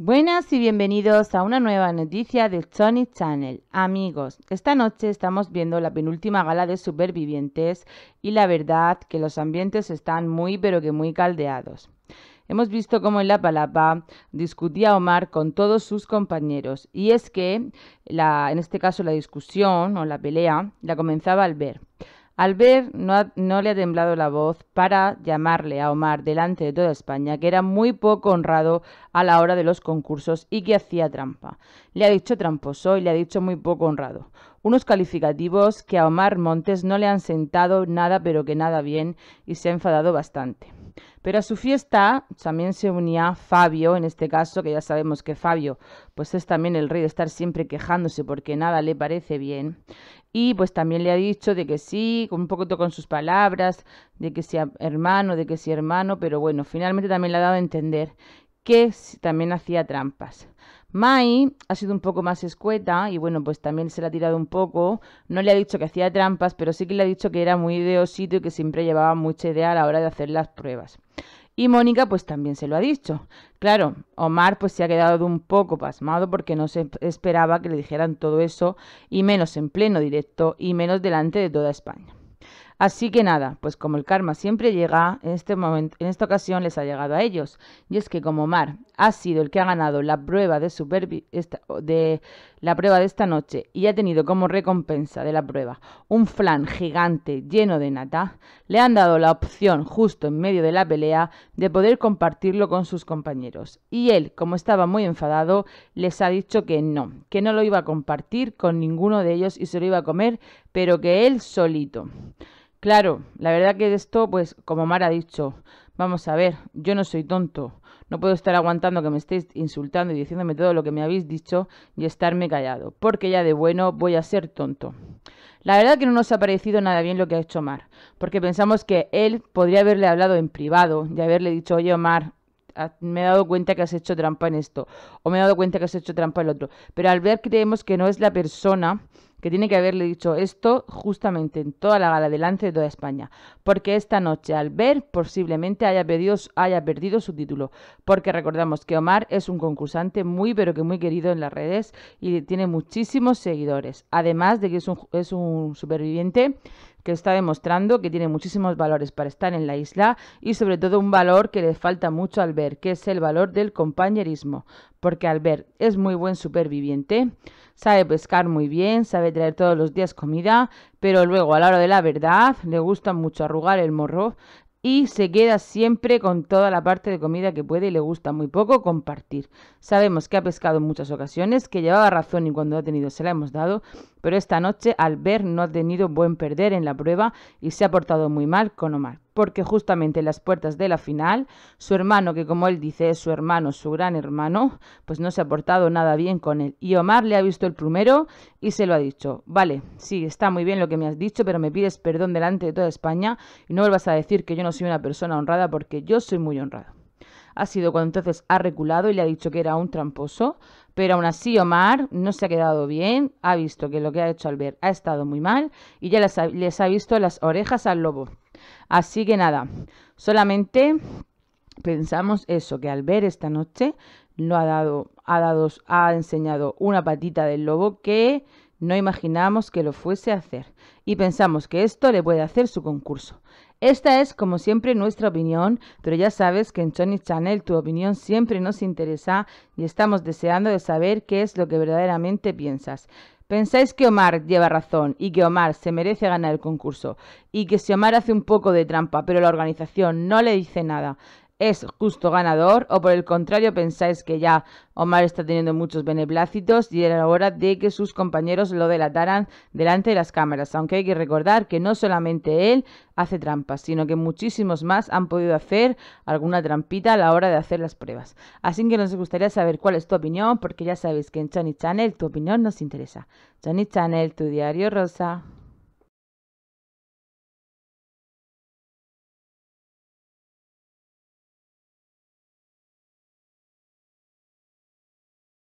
Buenas y bienvenidos a una nueva noticia del Sony Channel. Amigos, esta noche estamos viendo la penúltima gala de supervivientes y la verdad que los ambientes están muy pero que muy caldeados. Hemos visto cómo en la palapa discutía Omar con todos sus compañeros y es que en este caso la discusión o la pelea la comenzaba al ver al ver, no, no, le ha temblado la voz para llamarle a Omar delante de toda España, que era muy poco honrado a la hora de los concursos y que hacía trampa. Le ha dicho tramposo y le ha dicho muy poco honrado. Unos calificativos que a Omar Montes no le han sentado nada pero que nada bien y se ha enfadado bastante. Pero a su fiesta también se unía Fabio, en este caso, que ya sabemos que Fabio pues es también el rey de estar siempre quejándose porque nada le parece bien. Y pues también le ha dicho de que sí, un poquito con sus palabras, de que sea hermano, de que sea hermano, pero bueno, finalmente también le ha dado a entender que también hacía trampas. Mai ha sido un poco más escueta y bueno, pues también se la ha tirado un poco. No le ha dicho que hacía trampas, pero sí que le ha dicho que era muy de osito y que siempre llevaba mucha idea a la hora de hacer las pruebas. Y Mónica pues también se lo ha dicho. Claro, Omar pues se ha quedado un poco pasmado porque no se esperaba que le dijeran todo eso y menos en pleno directo y menos delante de toda España. Así que nada, pues como el karma siempre llega, en, este momento, en esta ocasión les ha llegado a ellos. Y es que como Mar ha sido el que ha ganado la prueba de, de, la prueba de esta noche y ha tenido como recompensa de la prueba un flan gigante lleno de nata, le han dado la opción justo en medio de la pelea de poder compartirlo con sus compañeros. Y él, como estaba muy enfadado, les ha dicho que no, que no lo iba a compartir con ninguno de ellos y se lo iba a comer, pero que él solito. Claro, la verdad que esto, pues como Mar ha dicho, vamos a ver, yo no soy tonto, no puedo estar aguantando que me estéis insultando y diciéndome todo lo que me habéis dicho y estarme callado, porque ya de bueno voy a ser tonto. La verdad que no nos ha parecido nada bien lo que ha hecho Omar, porque pensamos que él podría haberle hablado en privado y haberle dicho, oye Omar, me he dado cuenta que has hecho trampa en esto, o me he dado cuenta que has hecho trampa en el otro. Pero al ver creemos que no es la persona que tiene que haberle dicho esto justamente en toda la gala de lance de toda España, porque esta noche al ver posiblemente haya perdido, haya perdido su título, porque recordamos que Omar es un concursante muy pero que muy querido en las redes y tiene muchísimos seguidores, además de que es un, es un superviviente que está demostrando que tiene muchísimos valores para estar en la isla y sobre todo un valor que le falta mucho al ver, que es el valor del compañerismo, porque al ver, es muy buen superviviente, sabe pescar muy bien, sabe traer todos los días comida, pero luego a la hora de la verdad le gusta mucho arrugar el morro y se queda siempre con toda la parte de comida que puede y le gusta muy poco compartir. Sabemos que ha pescado en muchas ocasiones, que llevaba razón y cuando ha tenido se la hemos dado, pero esta noche al ver no ha tenido buen perder en la prueba y se ha portado muy mal con Omar porque justamente en las puertas de la final, su hermano, que como él dice es su hermano, su gran hermano, pues no se ha portado nada bien con él. Y Omar le ha visto el primero y se lo ha dicho, vale, sí, está muy bien lo que me has dicho, pero me pides perdón delante de toda España y no vuelvas a decir que yo no soy una persona honrada porque yo soy muy honrada. Ha sido cuando entonces ha reculado y le ha dicho que era un tramposo, pero aún así Omar no se ha quedado bien, ha visto que lo que ha hecho Albert ha estado muy mal y ya les ha visto las orejas al lobo. Así que nada, solamente pensamos eso, que al ver esta noche no ha dado, ha dado, ha enseñado una patita del lobo que no imaginamos que lo fuese a hacer, y pensamos que esto le puede hacer su concurso. Esta es, como siempre, nuestra opinión, pero ya sabes que en Chony Channel tu opinión siempre nos interesa y estamos deseando de saber qué es lo que verdaderamente piensas. ¿Pensáis que Omar lleva razón y que Omar se merece ganar el concurso? Y que si Omar hace un poco de trampa, pero la organización no le dice nada, es justo ganador o por el contrario pensáis que ya Omar está teniendo muchos beneplácitos y era hora de que sus compañeros lo delataran delante de las cámaras, aunque hay que recordar que no solamente él hace trampas, sino que muchísimos más han podido hacer alguna trampita a la hora de hacer las pruebas. Así que nos gustaría saber cuál es tu opinión, porque ya sabéis que en Johnny Channel tu opinión nos interesa. Johnny Channel, tu diario rosa.